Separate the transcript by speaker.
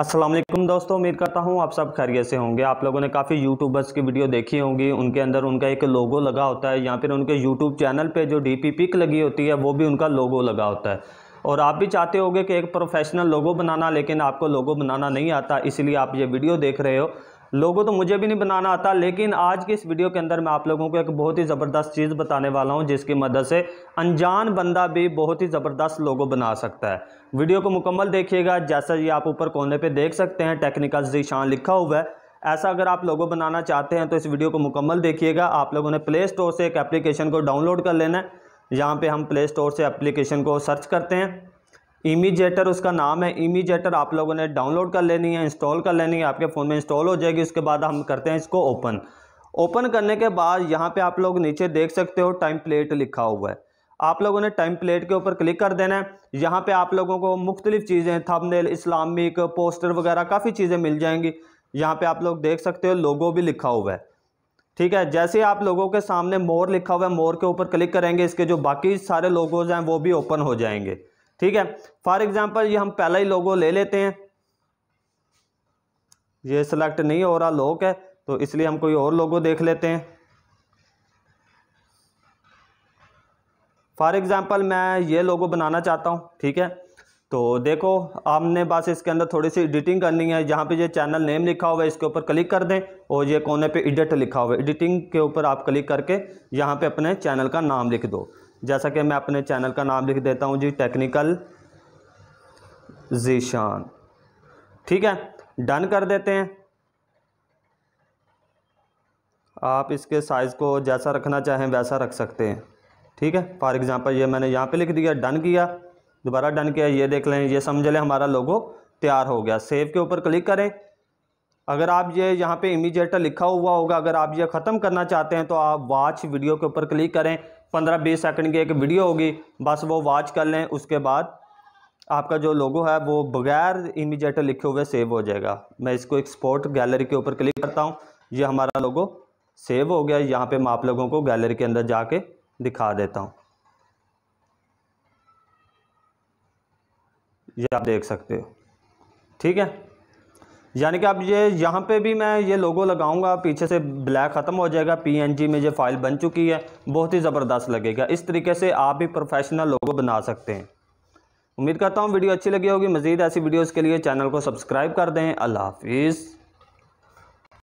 Speaker 1: असलम दोस्तों उम्मीद करता हूँ आप सब खैरियत से होंगे आप लोगों ने काफ़ी यूट्यूबर्स की वीडियो देखी होंगी उनके अंदर उनका एक लोगो लगा होता है या फिर उनके यूट्यूब चैनल पे जो डी पी पिक लगी होती है वो भी उनका लोगो लगा होता है और आप भी चाहते होगे कि एक प्रोफेशनल लोगो बनाना लेकिन आपको लोगो बनाना नहीं आता इसलिए आप ये वीडियो देख रहे हो लोगों तो मुझे भी नहीं बनाना आता लेकिन आज की इस वीडियो के अंदर मैं आप लोगों को एक बहुत ही ज़बरदस्त चीज़ बताने वाला हूँ जिसकी मदद से अनजान बंदा भी बहुत ही ज़बरदस्त लोगों बना सकता है वीडियो को मुकम्मल देखिएगा जैसा ये आप ऊपर कोने पर देख सकते हैं टेक्निकल जीशान लिखा हुआ है ऐसा अगर आप लोगों बनाना चाहते हैं तो इस वीडियो को मुकम्मल देखिएगा आप लोगों ने प्ले स्टोर से एक एप्लीकेशन को डाउनलोड कर लेना है यहाँ पे हम प्ले स्टोर से एप्लीकेशन को सर्च करते हैं इमीजेटर उसका नाम है इमीजेटर आप लोगों ने डाउनलोड कर लेनी है इंस्टॉल कर लेनी है आपके फ़ोन में इंस्टॉल हो जाएगी उसके बाद हम करते हैं इसको ओपन ओपन करने के बाद यहाँ पे आप लोग नीचे देख सकते हो टाइम प्लेट लिखा हुआ है आप लोगों ने टाइम प्लेट के ऊपर क्लिक कर देना है यहाँ पे आप लोगों को मुख्तलिफ चीज़ें थंबनेल इस्लामिक पोस्टर वगैरह काफ़ी चीज़ें मिल जाएंगी यहाँ पे आप लोग देख सकते हो लोगो भी लिखा हुआ है ठीक है जैसे आप लोगों के सामने मोर लिखा हुआ है मोर के ऊपर क्लिक करेंगे इसके जो बाकी सारे लोगोज हैं वो भी ओपन हो जाएंगे ठीक है फॉर एग्जाम्पल ये हम पहला ही लोगो ले लेते हैं ये सिलेक्ट नहीं हो रहा लोग है तो इसलिए हम कोई और लोगो देख लेते हैं फॉर एग्ज़ाम्पल मैं ये लोगो बनाना चाहता हूँ ठीक है तो देखो आपने बस इसके अंदर थोड़ी सी एडिटिंग करनी है जहाँ पे ये चैनल नेम लिखा हुआ है इसके ऊपर क्लिक कर दें और ये कोने पे एडिट लिखा हुआ है एडिटिंग के ऊपर आप क्लिक करके यहाँ पे अपने चैनल का नाम लिख दो जैसा कि मैं अपने चैनल का नाम लिख देता हूँ जी टेक्निकल जीशान ठीक है डन कर देते हैं आप इसके साइज़ को जैसा रखना चाहें वैसा रख सकते हैं ठीक है फॉर एग्ज़ाम्पल ये मैंने यहाँ पे लिख दिया डन किया दोबारा डन किया ये देख लें ये समझ लें हमारा लोगो तैयार हो गया सेव के ऊपर क्लिक करें अगर आप ये यहाँ पे इमीजिएटर लिखा हुआ होगा अगर आप ये ख़त्म करना चाहते हैं तो आप वाच वीडियो के ऊपर क्लिक करें पंद्रह बीस सेकंड की एक वीडियो होगी बस वो वॉच कर लें उसके बाद आपका जो लोगो है वो बगैर इमीजिएट लिखे हुए सेव हो जाएगा मैं इसको एक्सपोर्ट गैलरी के ऊपर क्लिक करता हूँ ये हमारा लोगो सेव हो गया यहाँ पे मैं आप लोगों को गैलरी के अंदर जाके दिखा देता हूँ ये आप देख सकते हो ठीक है यानी कि आप ये यहाँ पे भी मैं ये लोगो लगाऊंगा पीछे से ब्लैक ख़त्म हो जाएगा पीएनजी में ये फाइल बन चुकी है बहुत ही ज़बरदस्त लगेगा इस तरीके से आप भी प्रोफेशनल लोगो बना सकते हैं उम्मीद करता हूँ वीडियो अच्छी लगी होगी मज़ीद ऐसी वीडियोज़ के लिए चैनल को सब्सक्राइब कर दें अल्लाह हाफिज़